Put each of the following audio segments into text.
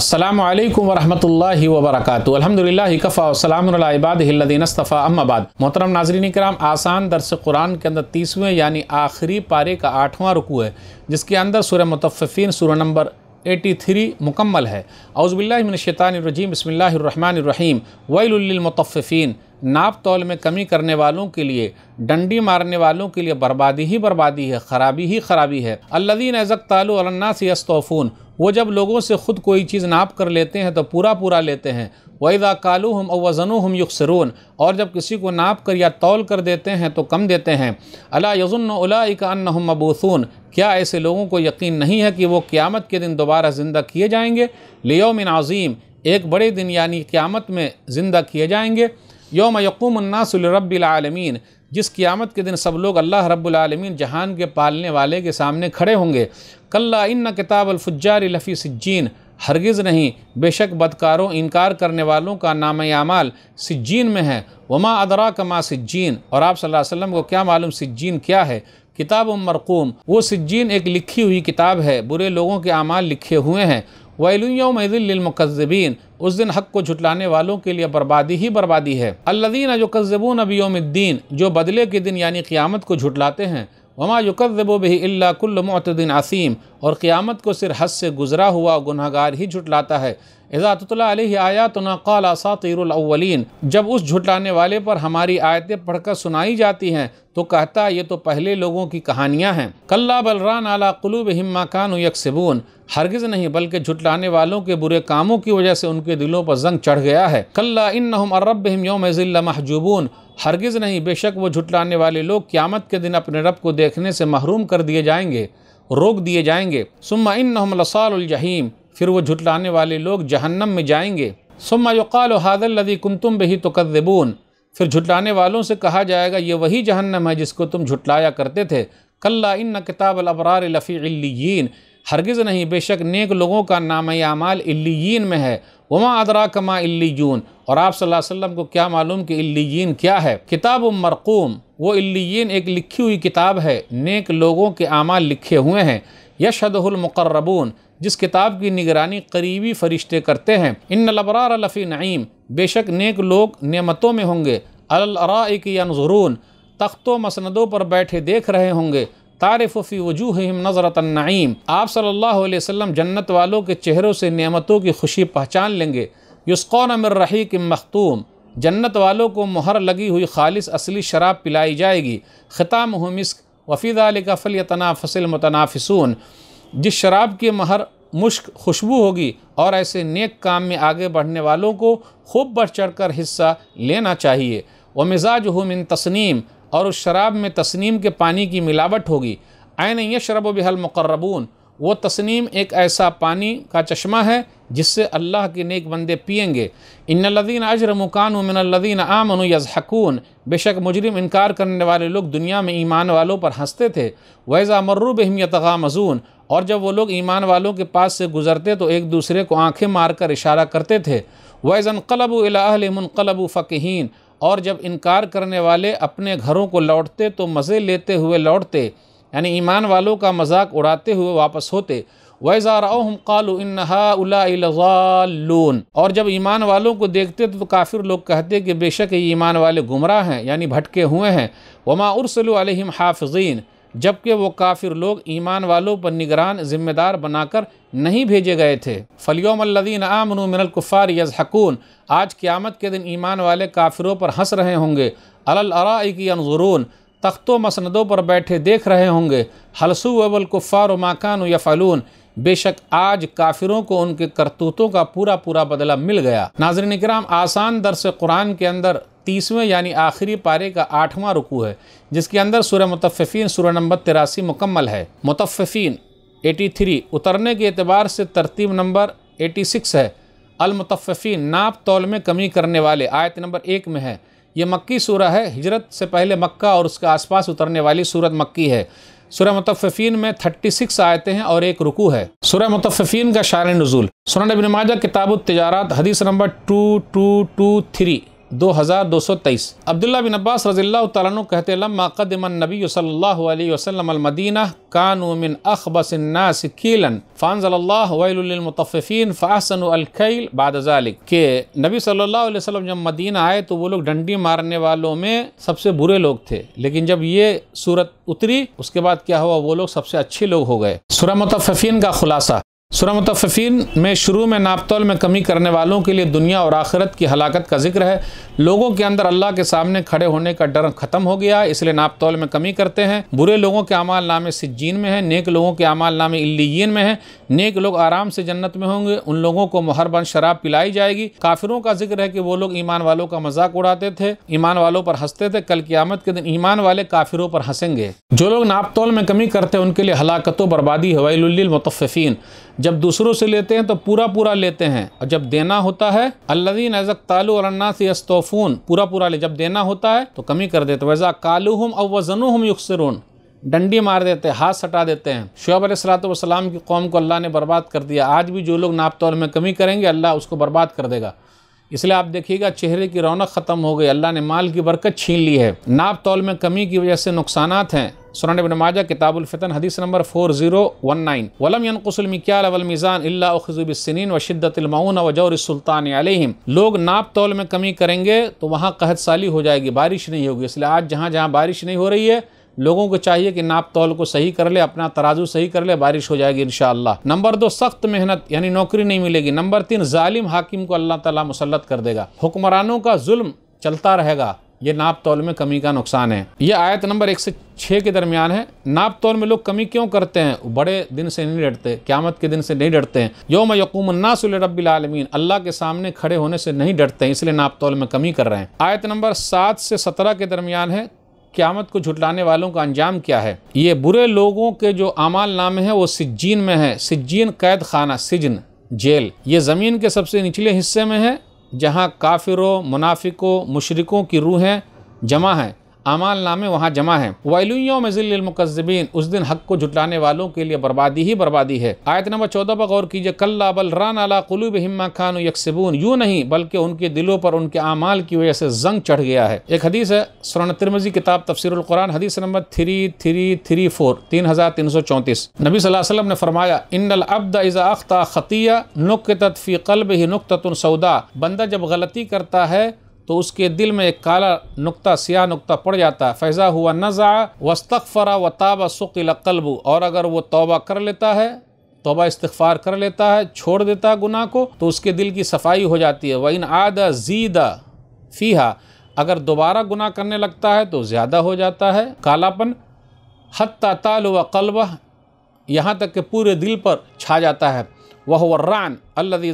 अल्लाम वरहमल वबरक अलहमदिल्ला कफ़ा सलामबादीनस्तफ़ा अम्माबाद मोहतरम नाजरीन कराम आसान दरस कुरान के अंदर तीसवें यानी आखिरी पारे का आठवां रुकू है जिसके अंदर सूर्य मुतफ़िन सूर्य नंबर 83 मुकम्मल है अउज़बिल्लिमिनशैतानरजीम बसमिल्लर रहीम वैलमतफ़िन नाप तौल में कमी करने वालों के लिए डंडी मारने वालों के लिए बर्बादी ही बर्बादी है खराबी ही खराबी है अल्लादीन एजक तालना से यस्तौफ़ून वो जब लोगों से ख़ुद कोई चीज़ नाप कर लेते हैं तो पूरा पूरा लेते हैं वैदा कालू हम अवज़नु हम युक्सरून और जब किसी को नाप कर या तौल कर देते हैं तो कम देते हैं अला यजुन उलाकान हम मबूसून क्या ऐसे लोगों को यकीन नहीं है कि वो क़्यामत के दिन दोबारा ज़िंदा किए जाएंगे लियोमिन अज़ीम एक बड़े दिन यानी क़्यामत में ज़िंदा किए जाएंगे योम यकूमन्नासरब्बालमीन जिस क़ियामत के दिन सब लोग अल्लाह रब्लमीन जहान के पालने वाले के सामने खड़े होंगे कल्ला इन किताब अलफुजार लफ़ी सिज्जीन हरगिज़ नहीं बेशक बदकारों इनकार करने वालों का नाम आमाल सिज्जीन में है वमा अदरा कमा सिज्जीन और आप सल्लल्लाहु अलैहि वसल्लम को क्या मालूम सिज्जीन क्या है किताब मरकूम वो सिज्जीन एक लिखी हुई किताब है बुरे लोगों के अमाल लिखे हुए हैं वैलुयों उस दिन हक को झुटलाने वालों के लिए बर्बादी ही बर्बादी है अल्लादीन जो कस्बू नबीयोमद्दीन जो बदले के दिन यानी क़ियामत को झुटलाते हैं वमा युकदबो बही अल्लाकुल्लमतदिन आसीम और क़ियामत को सिर हद से गुज़रा हुआ गुनहगार ही झुटलाता है इज़ातला जब उस झुटलाने वाले पर हमारी आयतें पढ़कर सुनाई जाती हैं तो कहता ये तो पहले लोगों की कहानियाँ हैं कल्ला बलरान आला कलूब हिम्मा कान यकसबून हरगिज़ नहीं बल्कि झुटलाने वालों के बुरे कामों की वजह से उनके दिलों पर जंग चढ़ गया है कल्ला इन अरब योम ज़िल्ला महजूबून हरगिज़ नहीं बेशक वो झुटलाने वाले लोग क्यामत के दिन अपने रब को देखने से महरूम कर दिए जाएंगे रोक दिए जाएंगे सुम्मा इन लसालजहीम फिर वो झुटलाने वाले लोग जहन्नम में जाएंगे सुम युकाल हादल लदी कुंतुम बही तकदबून फिर झुटलाने वालों से कहा जाएगा ये वही जहन्नम है जिसको तुम झुटलाया करते थे कल्ला इन किताब अलबरार लफ़ीन हरगिज़ नहीं बेशक नेक लोगों का नाम आमाल इल्लियन में है वमा अदरा कमा इल्लीन और आप वसल्लम को क्या मालूम कि इल्लियन क्या है किताब मरकूम वो इल्लियन एक लिखी हुई किताब है नेक लोगों के आमाल लिखे हुए हैं यशदहलमकर्रबून जिस किताब की निगरानी करीबी फरिश्ते करते हैं इन लबरार लफ़ी नईम बेशक नेक लोग नेमतों में होंगे अलराइक यनजरून तख्तों मसंदों पर बैठे देख रहे होंगे तारफ़ी वजूह नज़रत नईम आप सल्लल्लाहु अलैहि वसल्लम जन्नत वालों के चेहरों से नेमतों की खुशी पहचान लेंगे युस्कौन अमर रही के मखतूम जन्नत वालों को मुहर लगी हुई खालिस असली शराब पिलाई जाएगी ख़ताम मिस्क वफ़ीदा कफ़ल तनाफ़सल मतनाफसून जिस शराब के महर मुश्क खुशबू होगी और ऐसे नेक काम में आगे बढ़ने वालों को खूब बढ़ चढ़ कर हिस्सा लेना चाहिए व मिजाज हम इन तस्नीम और उस शराब में तस्नीम के पानी की मिलावट होगी शराब यशरब बहल मकर्रबून वो तस्नीम एक ऐसा पानी का चश्मा है जिससे अल्लाह के नेक बंदे पियेंगे इन लदीन अजरम कान मिनल्लिन आमन यज़हकून बेशक मुजरिम इनकार करने वाले लोग दुनिया में ईमान वालों पर हंसते थे वैज़ा मर्रू अहमियत मजून और जब वो लोग ईमान वालों के पास से गुज़रते तो एक दूसरे को आंखें मार कर इशारा करते थे वैज़न कलब मनकलब फ़कीन और जब इनकार करने वाले अपने घरों को लौटते तो मज़े लेते हुए लौटते यानी ईमान वालों का मजाक उड़ाते हुए वापस होते वज़ाराम और जब ईमान वालों को देखते तो, तो काफिर लोग कहते कि बेशक ये ईमान वाले गुमराह हैं यानी भटके हुए हैं वमा उर्सलम हाफजीन जबकि वो काफिर लोग ईमान वालों पर निगरान जिम्मेदार बनाकर नहीं भेजे गए थे फलियोमल्लिन आमनू मिनलकुफ़ार यजहकून आज क़्यामत के दिन ईमान वाले काफिरों पर हंस रहे होंगे अलल की अनजरून तख्तों मसंदों पर बैठे देख रहे होंगे हलसू अबल कुफ़ार माकान या फ़लून बेशक आज काफिरों को उनके करतूतों का पूरा पूरा बदला मिल गया नाजरन कराम आसान दरस कुरान के अंदर तीसवें यानी आखिरी पारे का आठवां रुकू है जिसके अंदर सूर्य मुतफ़ीन सूर्य नंबर तिरासी मुकम्मल है मुतफ़ीन 83 उतरने के अतबार से तरतीब नंबर 86 है अलमतफ़ीन नाप तौल में कमी करने वाले आयत नंबर एक में है ये मक्की सूरह है हिजरत से पहले मक्का और उसके आसपास उतरने वाली सूरत मक्की है सुरह मुतफ़ीन में 36 आयतें हैं और एक रुकू है सूरह मुतफ़ीन का शार नज़ुल सुन नबिन माजा तजारत हदीस number two two two three दो हज़ार दो सौ तेईस अब्दुल्ला बिन अब्बास रज़ील्ला तु कहते लम्मा कदमन नबी सल्लल्लाहु अलैहि वसल्लम अलमदीना कानू मिन अखबसन्नास कीलन फ़ानज़ल्लामतफ़ीन फ़ासन अलखैल बादजालिक के नबी सल्लल्लाहु अलैहि वसल्लम जब मदीना आए तो वो लोग डंडी मारने वालों में सबसे बुरे लोग थे लेकिन जब ये सूरत उतरी उसके बाद क्या हुआ वो लोग सबसे अच्छे लोग हो गए सुरा मतफ़ीन का खुलासा सुरह मुतफ़ीन में शुरू में नापतौल में कमी करने वालों के लिए दुनिया और आखिरत की हलाकत का जिक्र है लोगों के अंदर अल्लाह के सामने खड़े होने का डर ख़त्म हो गया इसलिए नापतोल में कमी करते हैं बुरे लोगों के अमाल नामे सिज्जीन में है नेक लोगों के अमाल नामे इल्लीन में है नेक लोग आराम से जन्नत में होंगे उन लोगों को मुहरबन शराब पिलाई जाएगी काफिरों का जिक्र है कि वो लोग ईमान वालों का मजाक उड़ाते थे ईमान वालों पर हंसते थे कल क़्यामत के दिन ईमान वाले काफिरों पर हंसेंगे जो लोग नापतोल में कमी करते हैं उनके लिए हलाकतों बर्बादी है मुतफ़ीन जब दूसरों से लेते हैं तो पूरा पूरा लेते हैं और जब देना होता है अल्लादीन अजक तालू से यस्तोफ़ून पूरा पूरा ले जब देना होता है तो कमी कर देते वैज़ा हम और हम युक्सरून डंडी मार देते हैं हाथ सटा देते हैं शुब सलाम की कौम को अल्लाह ने बर्बाद कर दिया आज भी जो लोग नाप तौल में कमी करेंगे अल्लाह उसको बर्बाद कर देगा इसलिए आप देखिएगा चेहरे की रौनक ख़त्म हो गई अल्लाह ने माल की बरकत छीन ली है नाप तौल में कमी की वजह से नुकसान हैं सुनान इबन माजा फितन हदीस number four zero one nine वलम यनकुसल मिक्याल अवल मिज़ान अल्लाखुबिसनिन व शिद्दतमाउन व जौर सुल्तान अलहम लोग नाप तौल में कमी करेंगे तो वहाँ कहत साली हो जाएगी बारिश नहीं होगी इसलिए आज जहाँ जहाँ बारिश नहीं हो रही है लोगों को चाहिए कि नाप तौल को सही कर ले अपना तराजू सही कर ले बारिश हो जाएगी इन नंबर दो सख्त मेहनत यानी नौकरी नहीं मिलेगी नंबर तीन जालिम हाकिम को अल्लाह ताला मुसलत कर देगा हुक्मरानों का जुल्म चलता रहेगा ये नाप तौल में कमी का नुकसान है ये आयत नंबर एक से छः के दरमियान है नाप तौल में लोग कमी क्यों करते हैं बड़े दिन से नहीं डरते क्यामत के दिन से नहीं डरते हैं योम रबी आलमीन अल्लाह के सामने खड़े होने से नहीं डरते हैं इसलिए नाप तौल में कमी कर रहे हैं आयत नंबर सात से सत्रह के दरमियान है क्यामत को झुटलाने वालों का अंजाम क्या है ये बुरे लोगों के जो अमाल नामे हैं वो सिज्जीन में है सिज्जीन कैद खाना सिजन जेल ये ज़मीन के सबसे निचले हिस्से में है जहाँ काफिरों मुनाफिकों मुशरकों की रूहें जमा हैं अमाल नामे वहाँ जमा है वैलुयों उस दिन हक को जुटलाने वालों के लिए बर्बादी ही बर्बादी है आयत नंबर चौदह पर गौर कीजिए कल्ला बल रान अला कुलूब हिम्मा खान यकसबून यूँ नहीं बल्कि उनके दिलों पर उनके अमाल की वजह से जंग चढ़ गया है एक हदीस है सुरन तिरमजी किताब तफसरकुरान हदीस number three three three four तीन हज़ार तीन सौ चौंतीस नबी वसल्लम ने फरमाया इन अब्द इज़ा अख्ता खतिया नुक तत्फी कल्ब ही नुक सौदा बंदा जब गलती करता है तो उसके दिल में एक काला नुक्ता सियाह नुक्ता पड़ जाता है फैज़ा हुआ नज़ा वस्तफ़रा व ताबा कल्ब और अगर वो तोबा कर लेता है तोबा इस्तफ़ार कर लेता है छोड़ देता है गुनाह को तो उसके दिल की सफाई हो जाती है व इन आदा जीदा फ़ीहा अगर दोबारा गुनाह करने लगता है तो ज़्यादा हो जाता है कालापन हत्ता ताल व यहाँ तक के पूरे दिल पर छा जाता है वहर्रान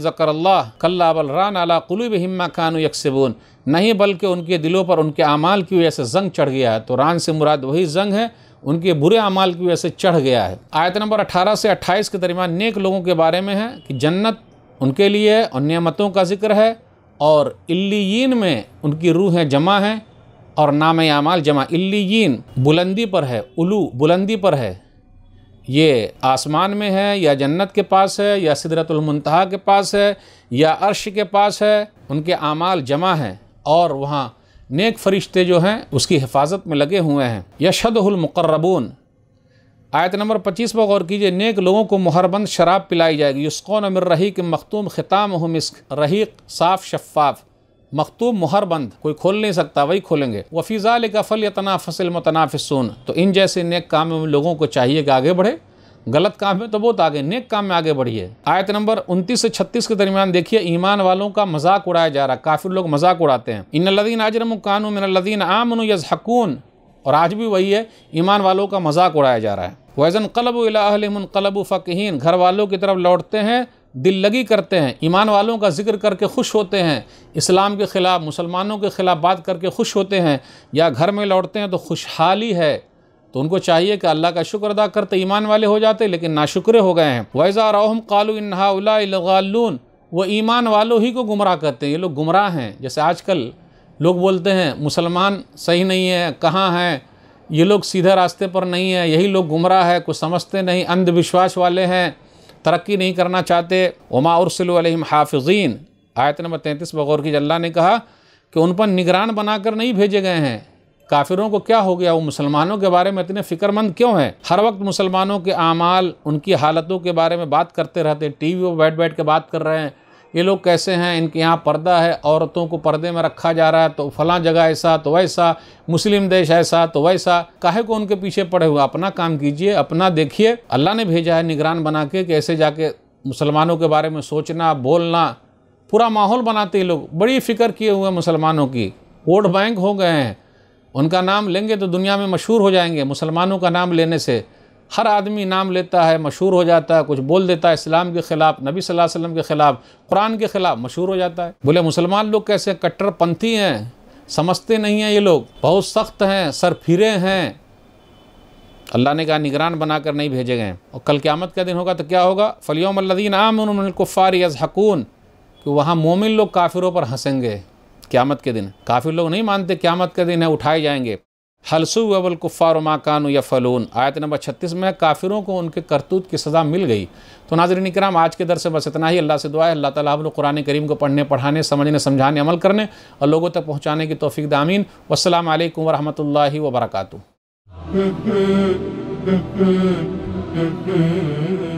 जकर अल्लाह कल्ला बलरान अला कुलूब हिम्मा कानू यकसबून नहीं बल्कि उनके दिलों पर उनके अमाल की वजह से जंग चढ़ गया है तो रान से मुराद वही जंग है उनके बुरे अमाल की वजह से चढ़ गया है आयत नंबर 18 से 28 के दरमियान नेक लोगों के बारे में है कि जन्नत उनके लिए है और नियमतों का जिक्र है और इल्लीन में उनकी रूहें जमा हैं और नाम अमाल जमा इल्लीन बुलंदी पर है उलू बुलंदी पर है ये आसमान में है या जन्नत के पास है या सिदरतुलमतहा के पास है या अर्श के पास है उनके आमाल जमा हैं और वहाँ नेक फरिश्ते जो हैं उसकी हिफाजत में लगे हुए हैं यशदुलमकर्रबून आयत नंबर पच्चीस पर गौर कीजिए नेक लोगों को मुहरबंद शराब पिलाई जाएगी अमर रही के मखतूम ख़िताम हो मिस्क रही साफ़ शफाफ़ मखतूब मुहर बंद कोई खोल नहीं सकता वही खोलेंगे वफ़ीज़ा का फल या मतनाफसून तो इन जैसे नेक काम में लोगों को चाहिए कि आगे बढ़े गलत काम में तो बहुत आगे नेक काम में आगे बढ़िए आयत नंबर 29 से 36 के दरमियान देखिए ईमान वालों का मजाक उड़ाया जा रहा है काफ़ी लोग मजाक उड़ाते हैं इन लदीन आजरम कानू मिन लदीन आमन यजहकून और आज भी वही है ईमान वालों का मजाक उड़ाया जा रहा है वैजन कलब कलब फ़कीन घर वालों की तरफ लौटते हैं दिल लगी करते हैं ईमान वालों का जिक्र करके खुश होते हैं इस्लाम के ख़िलाफ़ मुसलमानों के ख़िलाफ़ बात करके खुश होते हैं या घर में लौटते हैं तो खुशहाली है तो उनको चाहिए कि अल्लाह का शुक्र अदा करते ईमान वाले हो जाते लेकिन नाशुक्रे हो गए हैं वैज़ा रहम कालू इन्हाउलागालून वो ईमान वालों ही को गुमराह करते हैं ये लोग गुमराह हैं जैसे आजकल लोग बोलते हैं मुसलमान सही नहीं है कहाँ हैं ये लोग सीधे रास्ते पर नहीं है यही लोग गुमराह है कुछ समझते नहीं अंधविश्वास वाले हैं तरक्की नहीं करना चाहते उमा उर्सलम हाफिजीन आयत नंबर तैंतीस बगौर की जल्ला ने कहा कि उन पर निगरान बनाकर नहीं भेजे गए हैं काफिरों को क्या हो गया वो मुसलमानों के बारे में इतने फ़िक्रमंद क्यों हैं हर वक्त मुसलमानों के आमाल उनकी हालतों के बारे में बात करते रहते हैं टीवी पर बैठ बैठ के बात कर रहे हैं ये लोग कैसे हैं इनके यहाँ पर्दा है औरतों को पर्दे में रखा जा रहा है तो फलां जगह ऐसा तो वैसा मुस्लिम देश ऐसा तो वैसा काहे को उनके पीछे पड़े हुए अपना काम कीजिए अपना देखिए अल्लाह ने भेजा है निगरान बना के कैसे जाके मुसलमानों के बारे में सोचना बोलना पूरा माहौल बनाते लोग बड़ी फिक्र किए हुए मुसलमानों की वोट बैंक हो गए हैं उनका नाम लेंगे तो दुनिया में मशहूर हो जाएंगे मुसलमानों का नाम लेने से हर आदमी नाम लेता है मशहूर हो जाता है कुछ बोल देता है इस्लाम के ख़िलाफ़ नबी सल्लल्लाहु अलैहि वसल्लम के ख़िलाफ़ कुरान के ख़िलाफ़ मशहूर हो जाता है बोले मुसलमान लोग कैसे कट्टरपंथी हैं समझते नहीं हैं ये लोग बहुत सख्त हैं सर फिरे हैं अल्लाह ने कहा निगरान बनाकर नहीं भेजे गए और कल क़्यामत का दिन होगा तो क्या होगा आम आमकुफ़ार यज़हकून कि वहाँ मोमिन लोग काफिरों पर हंसेंगे क़्यामत के दिन काफ़िर लोग नहीं मानते क़्यामत के दिन है उठाए जाएंगे हलसु अवल कुफ़ार माकान या फ़लून आयत नंबर छत्तीस में काफिरों को उनके करतूत की सज़ा मिल गई तो नाजरन कराम आज के दर से बस इतना ही अल्लाह से दुआ है अल्लाह ताला हम लोग कुरान करीम को पढ़ने पढ़ाने समझने समझाने अमल करने और लोगों तक पहुँचाने की तोफ़ी दामीन वालेकुम वरहमत वबरकू